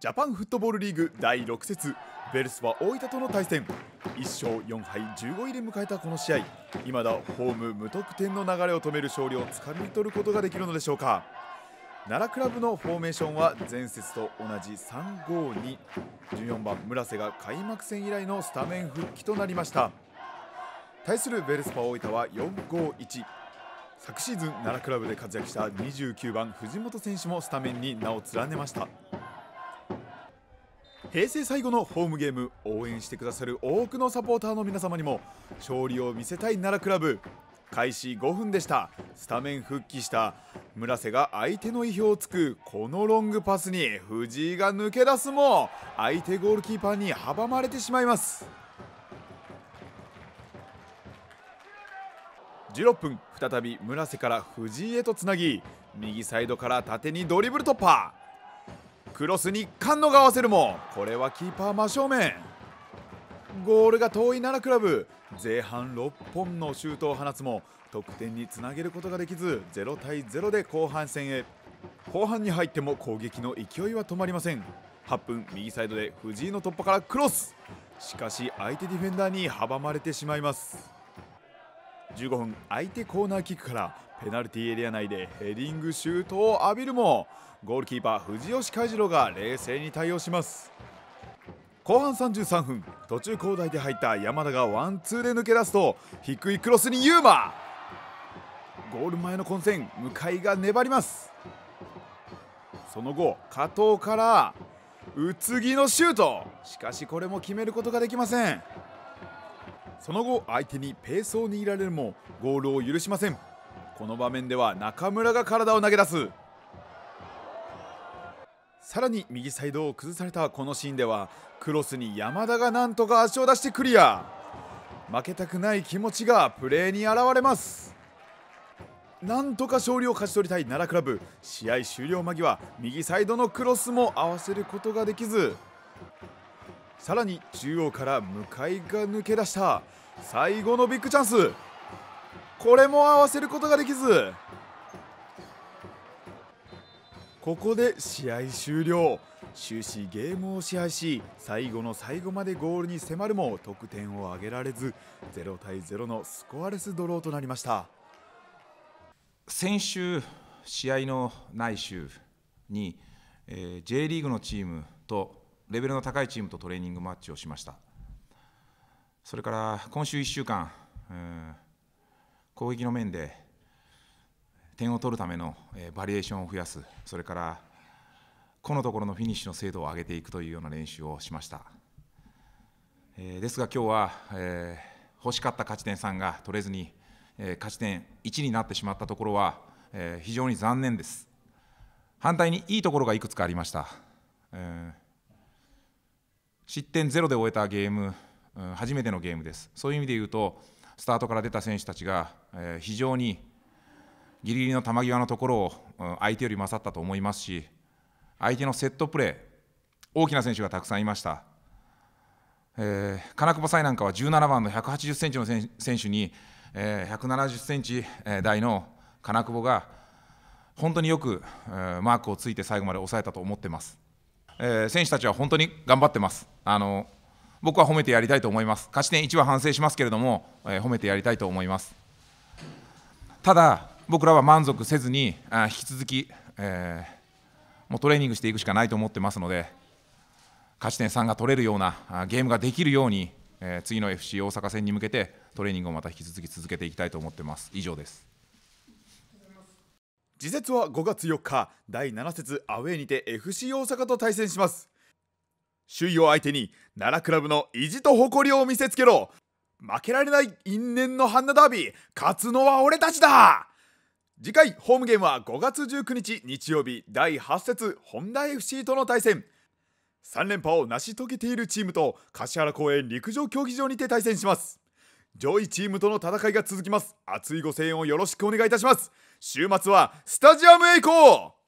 ジャパンフットボールリーグ第6節ヴェルスは大分との対戦1勝4敗15位で迎えたこの試合いまだホーム無得点の流れを止める勝利をつかみ取ることができるのでしょうか奈良クラブのフォーメーションは前節と同じ35214番村瀬が開幕戦以来のスタメン復帰となりました対するヴェルスパ大分は451昨シーズン奈良クラブで活躍した29番藤本選手もスタメンに名を連ねました平成最後のホームゲーム応援してくださる多くのサポーターの皆様にも勝利を見せたい奈良クラブ開始5分でしたスタメン復帰した村瀬が相手の意表をつくこのロングパスに藤井が抜け出すも相手ゴールキーパーに阻まれてしまいます16分再び村瀬から藤井へとつなぎ右サイドから縦にドリブル突破クロスに菅野が合わせるもこれはキーパー真正面ゴールが遠い奈良クラブ前半6本のシュートを放つも得点につなげることができず0対0で後半戦へ後半に入っても攻撃の勢いは止まりません8分右サイドで藤井の突破からクロスしかし相手ディフェンダーに阻まれてしまいます15分相手コーナーキックからペナルティーエリア内でヘディングシュートを浴びるもゴールキーパー藤吉海次郎が冷静に対応します後半33分途中交代で入った山田がワンツーで抜け出すと低いクロスにユーマゴール前の混戦向井が粘りますその後加藤から宇津木のシュートしかしこれも決めることができませんその後相手にペースを握られるもゴールを許しませんこの場面では中村が体を投げ出すさらに右サイドを崩されたこのシーンではクロスに山田がなんとか足を出してクリア負けたくない気持ちがプレーに現れますなんとか勝利を勝ち取りたい奈良クラブ試合終了間際右サイドのクロスも合わせることができずさらに中央から向かいが抜け出した最後のビッグチャンスこれも合わせることができずここで試合終了終始ゲームを支配し最後の最後までゴールに迫るも得点を挙げられず0対0のスコアレスドローとなりました先週試合のない週に、えー、J リーグのチームとレベルの高いチームとトレーニングマッチをしましたそれから今週1週間、うん、攻撃の面で点を取るためのバリエーションを増やすそれから個のところのフィニッシュの精度を上げていくというような練習をしました、えー、ですが今日は、えー、欲しかった勝ち点3が取れずに、えー、勝ち点1になってしまったところは、えー、非常に残念です反対にいいところがいくつかありました、えー失点ゼロで終えたゲーム、初めてのゲームです。そういう意味で言うと、スタートから出た選手たちが、え非常にギリギリの球際のところを相手より勝ったと思いますし、相手のセットプレー、大きな選手がたくさんいました。えー、金久保祭なんかは17番の180センチの選手に、えー、170センチ台の金久保が本当によく、えー、マークをついて最後まで抑えたと思ってます。えー、選手たちは本当に頑張ってます。あの僕は褒めてやりたいと思います。勝ち点1は反省しますけれども、えー、褒めてやりたいと思います。ただ、僕らは満足せずに、あ引き続き、えー、もうトレーニングしていくしかないと思ってますので、勝ち点3が取れるようなあゲームができるように、えー、次の FC 大阪戦に向けて、トレーニングをまた引き続き続けていきたいと思ってます。以上です。次節は5月4日第7節アウェーにて FC 大阪と対戦します首位を相手に奈良クラブの意地と誇りを見せつけろ負けられない因縁のハンナダービー勝つのは俺たちだ次回ホームゲームは5月19日日曜日第8節本田 FC との対戦3連覇を成し遂げているチームと柏原公園陸上競技場にて対戦します上位チームとの戦いが続きます熱いご声援をよろしくお願いいたします週末はスタジアムへ行こう